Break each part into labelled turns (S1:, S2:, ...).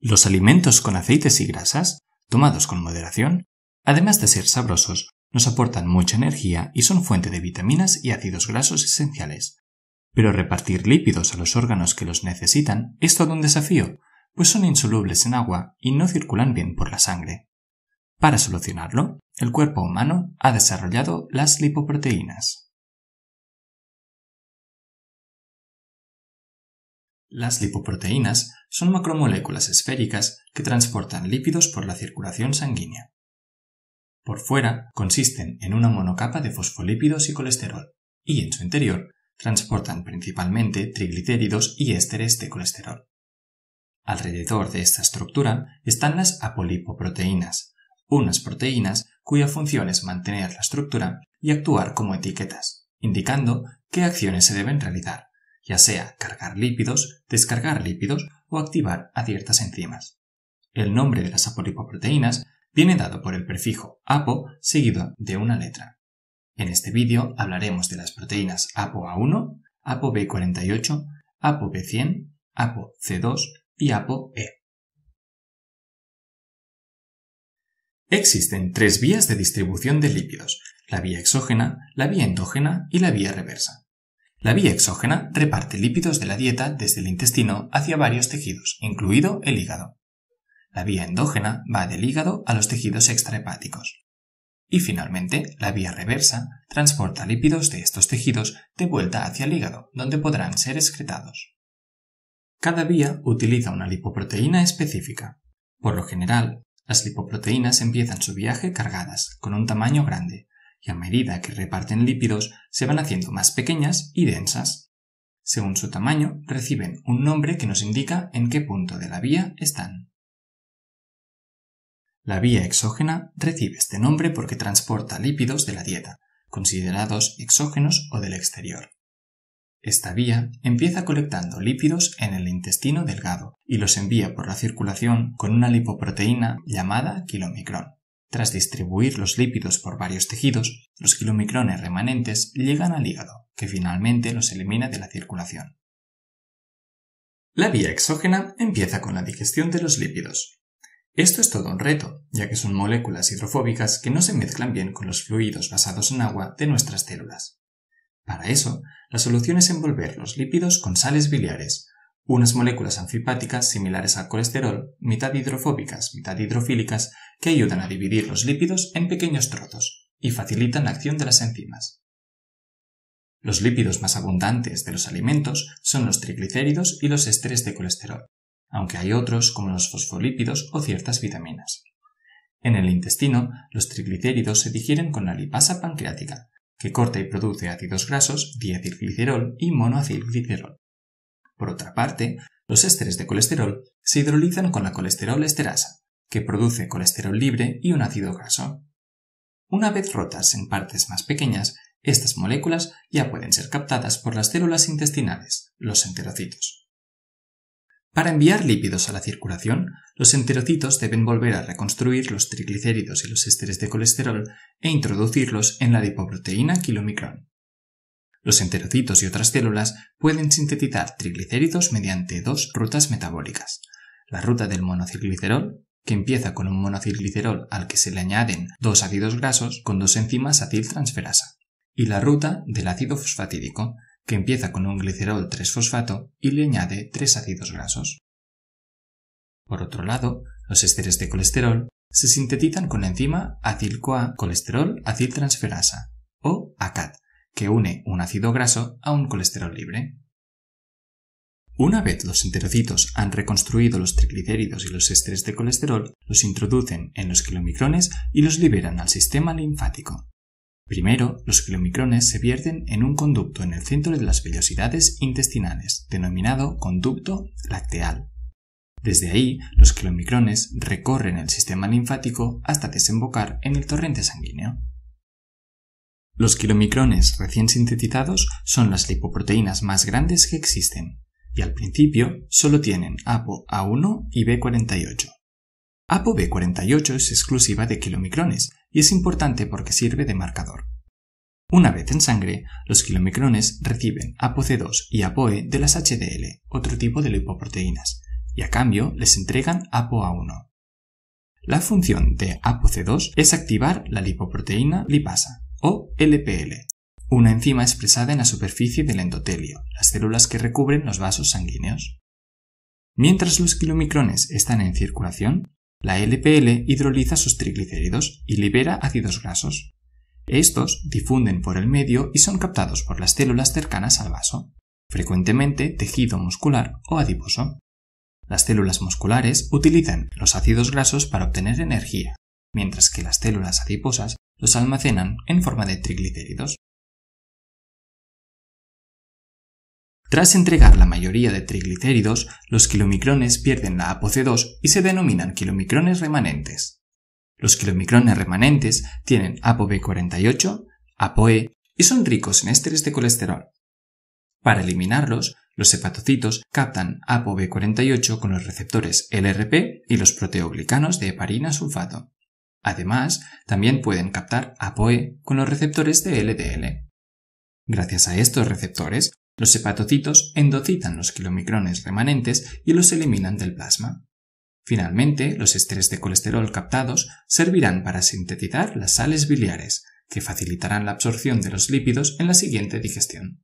S1: Los alimentos con aceites y grasas, tomados con moderación, además de ser sabrosos, nos aportan mucha energía y son fuente de vitaminas y ácidos grasos esenciales. Pero repartir lípidos a los órganos que los necesitan es todo un desafío, pues son insolubles en agua y no circulan bien por la sangre. Para solucionarlo,
S2: el cuerpo humano ha desarrollado las lipoproteínas. Las lipoproteínas son macromoléculas esféricas que transportan lípidos por la circulación sanguínea.
S1: Por fuera consisten en una monocapa de fosfolípidos y colesterol, y en su interior transportan principalmente triglicéridos y ésteres de colesterol. Alrededor de esta estructura están las apolipoproteínas, unas proteínas cuya función es mantener la estructura y actuar como etiquetas, indicando qué acciones se deben realizar ya sea cargar lípidos, descargar lípidos o activar a ciertas enzimas. El nombre de las apolipoproteínas viene dado por el prefijo apo seguido de una letra. En este vídeo hablaremos de las proteínas
S2: ApoA1, ApoB48, ApoB100, ApoC2 y ApoE. Existen tres vías de distribución de lípidos, la vía exógena, la vía endógena y la vía reversa.
S1: La vía exógena reparte lípidos de la dieta desde el intestino hacia varios tejidos, incluido el hígado. La vía endógena va del hígado a los tejidos extrahepáticos. Y finalmente, la vía reversa transporta lípidos de estos tejidos de vuelta hacia el hígado, donde podrán ser excretados. Cada vía utiliza una lipoproteína específica. Por lo general, las lipoproteínas empiezan su viaje cargadas, con un tamaño grande, y a medida que reparten lípidos se van haciendo más pequeñas
S2: y densas. Según su tamaño, reciben un nombre que nos indica en qué punto de la vía están. La vía exógena recibe este
S1: nombre porque transporta lípidos de la dieta, considerados exógenos o del exterior. Esta vía empieza colectando lípidos en el intestino delgado y los envía por la circulación con una lipoproteína llamada kilomicrón. Tras distribuir los lípidos por varios tejidos, los kilomicrones remanentes llegan al hígado, que finalmente los elimina de la circulación. La vía exógena empieza con la digestión de los lípidos. Esto es todo un reto, ya que son moléculas hidrofóbicas que no se mezclan bien con los fluidos basados en agua de nuestras células. Para eso, la solución es envolver los lípidos con sales biliares, unas moléculas anfipáticas similares al colesterol, mitad hidrofóbicas, mitad hidrofílicas, que ayudan a dividir los lípidos en pequeños trozos y facilitan la acción de las enzimas. Los lípidos más abundantes de los alimentos son los triglicéridos y los estrés de colesterol, aunque hay otros como los fosfolípidos o ciertas vitaminas. En el intestino, los triglicéridos se digieren con la lipasa pancreática, que corta y produce ácidos grasos, diacilglicerol y monoacilglicerol. Por otra parte, los ésteres de colesterol se hidrolizan con la colesterol esterasa, que produce colesterol libre y un ácido graso. Una vez rotas en partes más pequeñas, estas moléculas ya pueden ser captadas por las células intestinales, los enterocitos. Para enviar lípidos a la circulación, los enterocitos deben volver a reconstruir los triglicéridos y los ésteres de colesterol e introducirlos en la lipoproteína kilomicrón. Los enterocitos y otras células pueden sintetizar triglicéridos mediante dos rutas metabólicas. La ruta del monociglicerol que empieza con un monociglicerol al que se le añaden dos ácidos grasos con dos enzimas aciltransferasa, Y la ruta del ácido fosfatídico, que empieza con un glicerol 3-fosfato y le añade tres ácidos grasos. Por otro lado, los ésteres de colesterol se sintetizan con la enzima acil-CoA colesterol aciltransferasa, o ACAT, que une un ácido graso a un colesterol libre. Una vez los enterocitos han reconstruido los triglicéridos y los estrés de colesterol, los introducen en los quilomicrones y los liberan al sistema linfático. Primero, los quilomicrones se vierten en un conducto en el centro de las vellosidades intestinales, denominado conducto lacteal. Desde ahí, los quilomicrones recorren el sistema linfático hasta desembocar en el torrente sanguíneo. Los kilomicrones recién sintetizados son las lipoproteínas más grandes que existen, y al principio solo tienen ApoA1 y B48. ApoB48 es exclusiva de kilomicrones y es importante porque sirve de marcador. Una vez en sangre, los kilomicrones reciben ApoC2 y ApoE de las HDL, otro tipo de lipoproteínas, y a cambio les entregan ApoA1. La función de ApoC2 es activar la lipoproteína lipasa, o LPL, una enzima expresada en la superficie del endotelio, las células que recubren los vasos sanguíneos. Mientras los kilomicrones están en circulación, la LPL hidroliza sus triglicéridos y libera ácidos grasos. Estos difunden por el medio y son captados por las células cercanas al vaso, frecuentemente tejido muscular o adiposo. Las células
S2: musculares utilizan los ácidos grasos para obtener energía, mientras que las células adiposas los almacenan en forma de triglicéridos. Tras entregar la mayoría de triglicéridos, los kilomicrones pierden
S1: la ApoC2 y se denominan kilomicrones remanentes. Los kilomicrones remanentes tienen ApoB48, ApoE y son ricos en ésteres de colesterol. Para eliminarlos, los hepatocitos captan ApoB48 con los receptores LRP y los proteoglicanos de heparina sulfato. Además, también pueden captar APOE con los receptores de LDL. Gracias a estos receptores, los hepatocitos endocitan los kilomicrones remanentes y los eliminan del plasma. Finalmente, los estrés de colesterol captados servirán para sintetizar
S2: las sales biliares, que facilitarán la absorción de los lípidos en la siguiente digestión.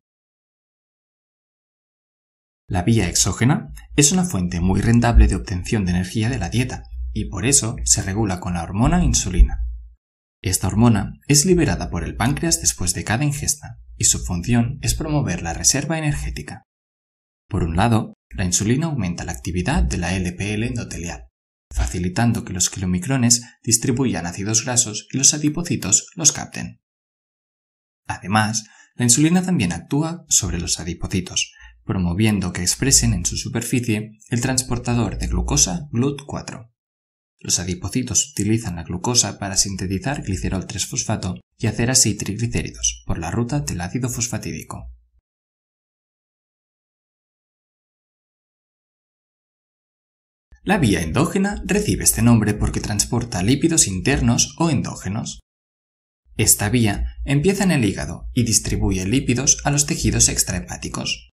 S2: La vía exógena es una fuente muy rentable de obtención de energía de la dieta, y por eso se regula con la hormona insulina.
S1: Esta hormona es liberada por el páncreas después de cada ingesta y su función es promover la reserva energética. Por un lado, la insulina aumenta la actividad de la LPL endotelial, facilitando que los kilomicrones distribuyan ácidos grasos y los adipocitos los capten. Además, la insulina también actúa sobre los adipocitos, promoviendo que expresen en su superficie el transportador de glucosa GLUT4. Los adipocitos utilizan la glucosa para sintetizar
S2: glicerol 3-fosfato y hacer así triglicéridos por la ruta del ácido fosfatídico. La vía endógena recibe este nombre porque transporta lípidos internos o endógenos.
S1: Esta vía empieza en el hígado y distribuye lípidos a los tejidos extrahepáticos.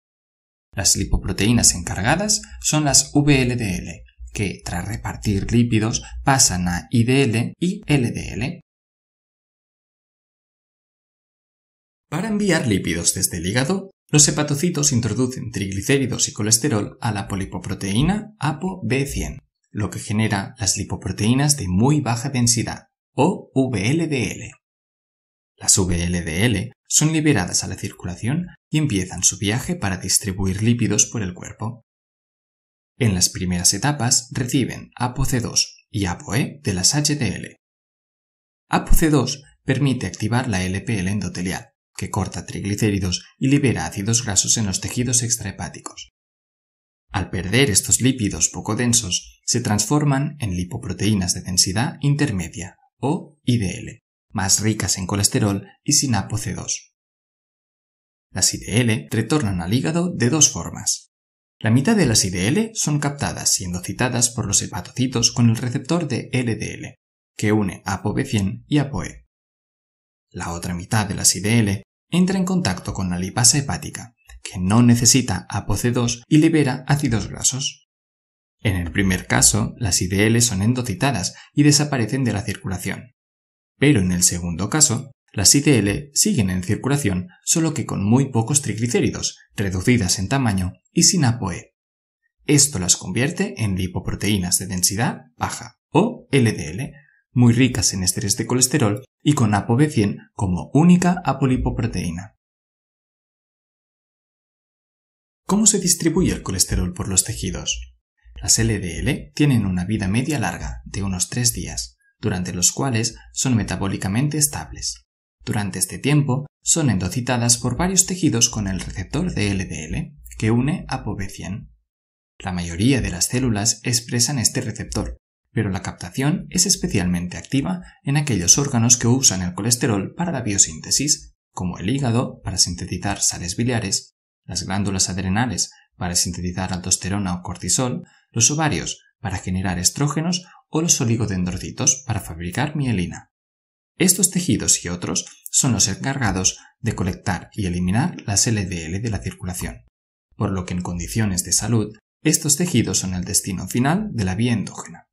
S1: Las lipoproteínas encargadas son las VLDL,
S2: que tras repartir lípidos pasan a IDL y LDL. Para enviar lípidos desde el hígado, los hepatocitos introducen triglicéridos y colesterol a la polipoproteína ApoB100,
S1: lo que genera las lipoproteínas de muy baja densidad, o VLDL. Las VLDL son liberadas a la circulación y empiezan su viaje para distribuir lípidos por el cuerpo. En las primeras etapas reciben ApoC2 y ApoE de las HDL. ApoC2 permite activar la LPL endotelial, que corta triglicéridos y libera ácidos grasos en los tejidos extrahepáticos. Al perder estos lípidos poco densos, se transforman en lipoproteínas de densidad intermedia, o IDL, más ricas en colesterol y sin ApoC2. Las IDL retornan al hígado de dos formas, la mitad de las IDL son captadas siendo citadas por los hepatocitos con el receptor de LDL, que une ApoB100 y ApoE. La otra mitad de las IDL entra en contacto con la lipasa hepática, que no necesita ApoC2 y libera ácidos grasos. En el primer caso, las IDL son endocitadas y desaparecen de la circulación, pero en el segundo caso las IDL siguen en circulación, solo que con muy pocos triglicéridos, reducidas en tamaño y sin ApoE. Esto las convierte en lipoproteínas de densidad baja, o LDL, muy ricas en estrés de colesterol
S2: y con ApoB100 como única apolipoproteína. ¿Cómo se distribuye el colesterol por los tejidos? Las LDL
S1: tienen una vida media larga, de unos 3 días, durante los cuales son metabólicamente estables. Durante este tiempo, son endocitadas por varios tejidos con el receptor de LDL, que une a POV100. La mayoría de las células expresan este receptor, pero la captación es especialmente activa en aquellos órganos que usan el colesterol para la biosíntesis, como el hígado para sintetizar sales biliares, las glándulas adrenales para sintetizar aldosterona o cortisol, los ovarios para generar estrógenos o los oligodendrocitos para fabricar mielina. Estos tejidos y otros son los encargados de colectar y eliminar las LDL
S2: de la circulación, por lo que en condiciones de salud, estos tejidos son el destino final de la vía endógena.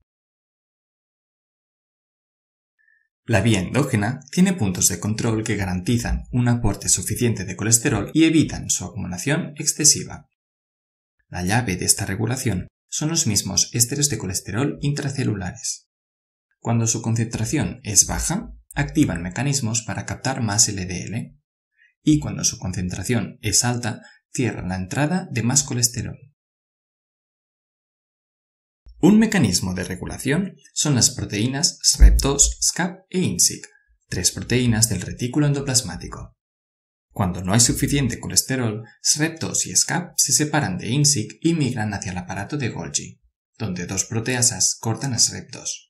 S2: La vía endógena tiene puntos de control que garantizan un aporte suficiente de colesterol y evitan su
S1: acumulación excesiva. La llave de esta regulación son los mismos ésteres de colesterol intracelulares. Cuando su concentración es baja,
S2: activan mecanismos para captar más LDL y cuando su concentración es alta cierran la entrada de más colesterol. Un mecanismo de regulación son las proteínas SREP2, SCAP e INSIC,
S1: tres proteínas del retículo endoplasmático. Cuando no hay suficiente colesterol, SREP2 y SCAP se separan de INSIC y migran hacia el aparato de Golgi, donde dos proteasas cortan a SREP2.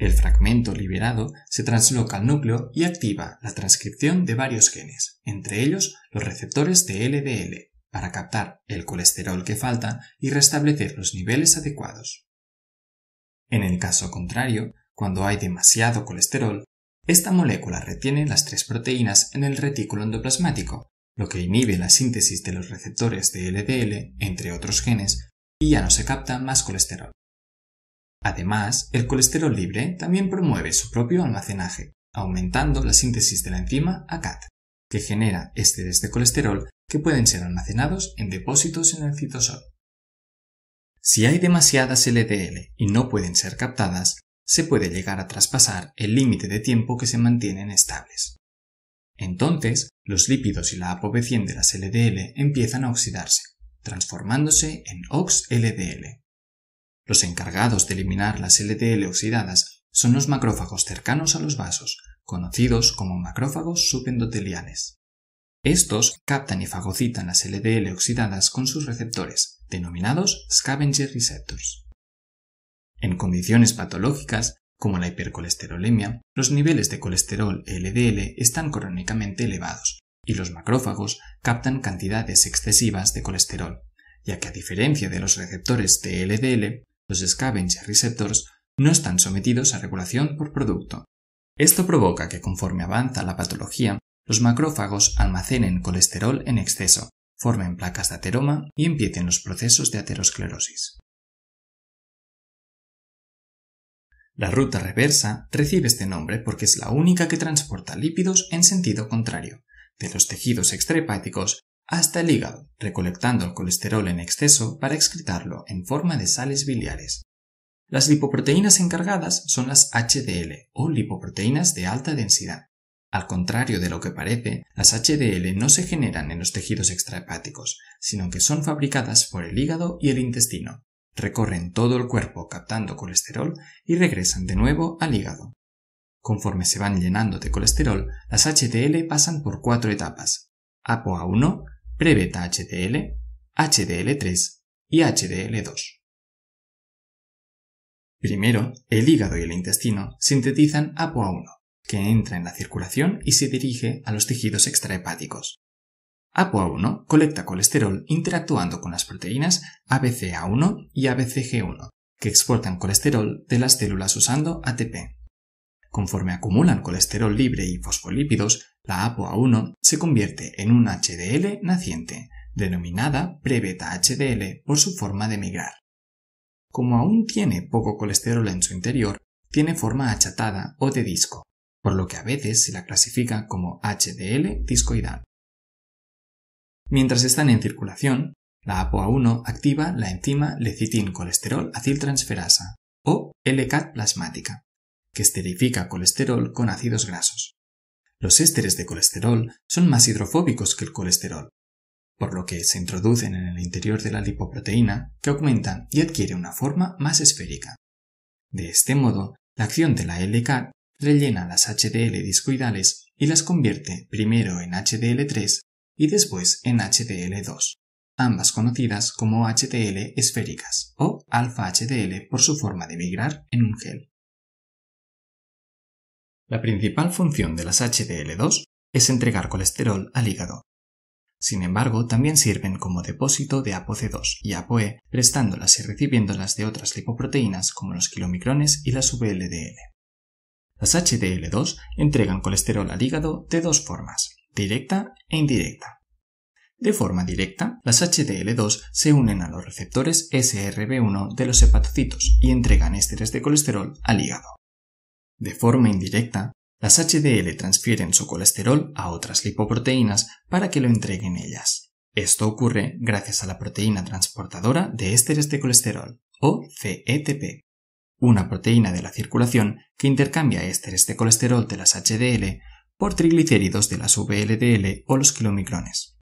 S1: El fragmento liberado se transloca al núcleo y activa la transcripción de varios genes, entre ellos los receptores de LDL, para captar el colesterol que falta y restablecer los niveles adecuados. En el caso contrario, cuando hay demasiado colesterol, esta molécula retiene las tres proteínas en el retículo endoplasmático, lo que inhibe la síntesis de los receptores de LDL, entre otros genes, y ya no se capta más colesterol. Además, el colesterol libre también promueve su propio almacenaje, aumentando la síntesis de la enzima ACAT, que genera ésteres de colesterol que pueden ser almacenados en depósitos en el citosol. Si hay demasiadas LDL y no pueden ser captadas, se puede llegar a traspasar el límite de tiempo que se mantienen estables. Entonces, los lípidos y la apovecien de las LDL empiezan a oxidarse, transformándose en OXLDL, los encargados de eliminar las LDL oxidadas son los macrófagos cercanos a los vasos, conocidos como macrófagos subendoteliales. Estos captan y fagocitan las LDL oxidadas con sus receptores, denominados scavenger receptors. En condiciones patológicas, como la hipercolesterolemia, los niveles de colesterol LDL están crónicamente elevados y los macrófagos captan cantidades excesivas de colesterol, ya que a diferencia de los receptores de LDL, los scavenger receptors no están sometidos a regulación por producto. Esto provoca que conforme avanza la patología, los macrófagos almacenen colesterol en exceso,
S2: formen placas de ateroma y empiecen los procesos de aterosclerosis. La ruta reversa recibe este nombre porque es la única
S1: que transporta lípidos en sentido contrario, de los tejidos extrahepáticos hasta el hígado, recolectando el colesterol en exceso para excretarlo en forma de sales biliares. Las lipoproteínas encargadas son las HDL o lipoproteínas de alta densidad. Al contrario de lo que parece, las HDL no se generan en los tejidos extrahepáticos, sino que son fabricadas por el hígado y el intestino. Recorren todo el cuerpo captando colesterol y regresan de nuevo al hígado. Conforme se van llenando de colesterol, las HDL pasan por cuatro etapas. ApoA1,
S2: Prebeta HDL, HDL3 y HDL2. Primero, el hígado y el intestino sintetizan APOA1, que
S1: entra en la circulación y se dirige a los tejidos extrahepáticos. APOA1 colecta colesterol interactuando con las proteínas ABCA1 y ABCG1, que exportan colesterol de las células usando ATP. Conforme acumulan colesterol libre y fosfolípidos, la APOA1 se convierte en un HDL naciente, denominada prebeta HDL por su forma de migrar. Como aún tiene poco colesterol en su interior, tiene forma achatada o de disco, por lo que a veces se la clasifica como HDL discoidal. Mientras están en circulación, la APOA1 activa la enzima lecitin-colesterol-aciltransferasa, o LCAT plasmática, que esterifica colesterol con ácidos grasos. Los ésteres de colesterol son más hidrofóbicos que el colesterol, por lo que se introducen en el interior de la lipoproteína que aumenta y adquiere una forma más esférica. De este modo, la acción de la LK rellena las HDL discoidales y las convierte primero en HDL3 y después en
S2: HDL2, ambas conocidas como HDL esféricas o alfa HDL por su forma de migrar en un gel. La principal función de las HDL2 es entregar colesterol al hígado. Sin embargo,
S1: también sirven como depósito de ApoC2 y ApoE, prestándolas y recibiéndolas de otras lipoproteínas como los kilomicrones y las VLDL. Las HDL2 entregan colesterol al hígado de dos formas, directa e indirecta. De forma directa, las HDL2 se unen a los receptores SRB1 de los hepatocitos y entregan ésteres de colesterol al hígado. De forma indirecta, las HDL transfieren su colesterol a otras lipoproteínas para que lo entreguen ellas. Esto ocurre gracias a la proteína transportadora de ésteres de colesterol, o CETP, una proteína de la circulación que intercambia ésteres de colesterol de las HDL por triglicéridos de las VLDL o los kilomicrones.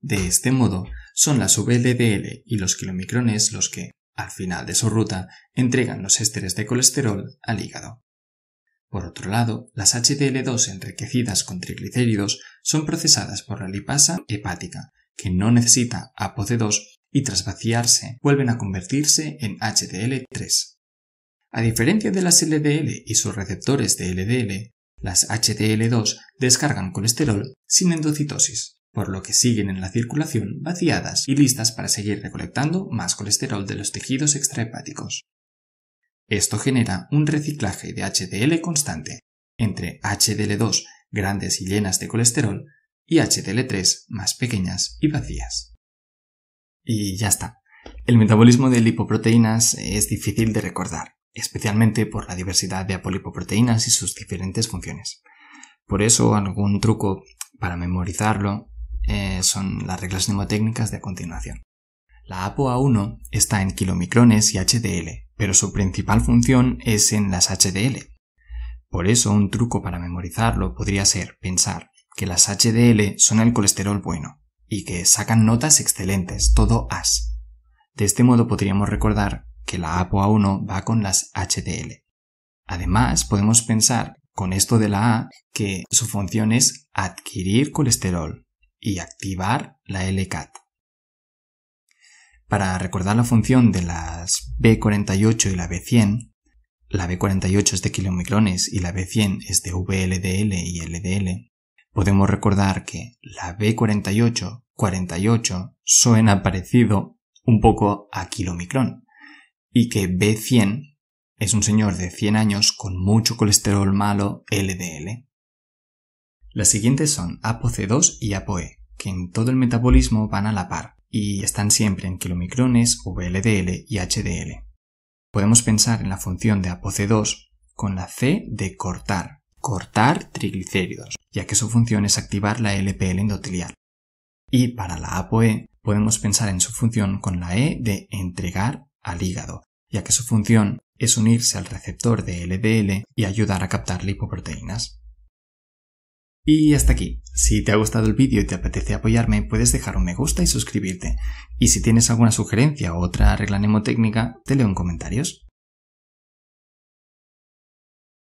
S1: De este modo, son las VLDL y los kilomicrones los que, al final de su ruta, entregan los ésteres de colesterol al hígado. Por otro lado, las HDL2 enriquecidas con triglicéridos son procesadas por la lipasa hepática, que no necesita ApoC2 y tras vaciarse vuelven a convertirse en HDL3. A diferencia de las LDL y sus receptores de LDL, las HDL2 descargan colesterol sin endocitosis, por lo que siguen en la circulación vaciadas y listas para seguir recolectando más colesterol de los tejidos extrahepáticos. Esto genera un reciclaje de HDL constante entre HDL2 grandes y llenas de colesterol y HDL3 más pequeñas y vacías. Y ya está. El metabolismo de lipoproteínas es difícil de recordar, especialmente por la diversidad de apolipoproteínas y sus diferentes funciones. Por eso algún truco para memorizarlo eh, son las reglas mnemotécnicas de continuación. La APOA1 está en kilomicrones y HDL, pero su principal función es en las HDL. Por eso un truco para memorizarlo podría ser pensar que las HDL son el colesterol bueno y que sacan notas excelentes, todo as. De este modo podríamos recordar que la APOA1 va con las HDL. Además, podemos pensar con esto de la A que su función es adquirir colesterol, y activar la LCAT. Para recordar la función de las B48 y la B100, la B48 es de kilomicrones y la B100 es de VLDL y LDL, podemos recordar que la B48, 48, suena parecido un poco a kilomicrón y que B100 es un señor de 100 años con mucho colesterol malo LDL. Las siguientes son ApoC2 y ApoE, que en todo el metabolismo van a la par y están siempre en kilomicrones, VLDL y HDL. Podemos pensar en la función de ApoC2 con la C de cortar, cortar triglicéridos, ya que su función es activar la LPL endotelial. Y para la ApoE podemos pensar en su función con la E de entregar al hígado, ya que su función es unirse al receptor de LDL y ayudar a captar lipoproteínas. Y hasta aquí. Si te ha gustado el vídeo y te apetece apoyarme, puedes
S2: dejar un me gusta y suscribirte. Y si tienes alguna sugerencia o otra regla mnemotécnica, te leo en comentarios.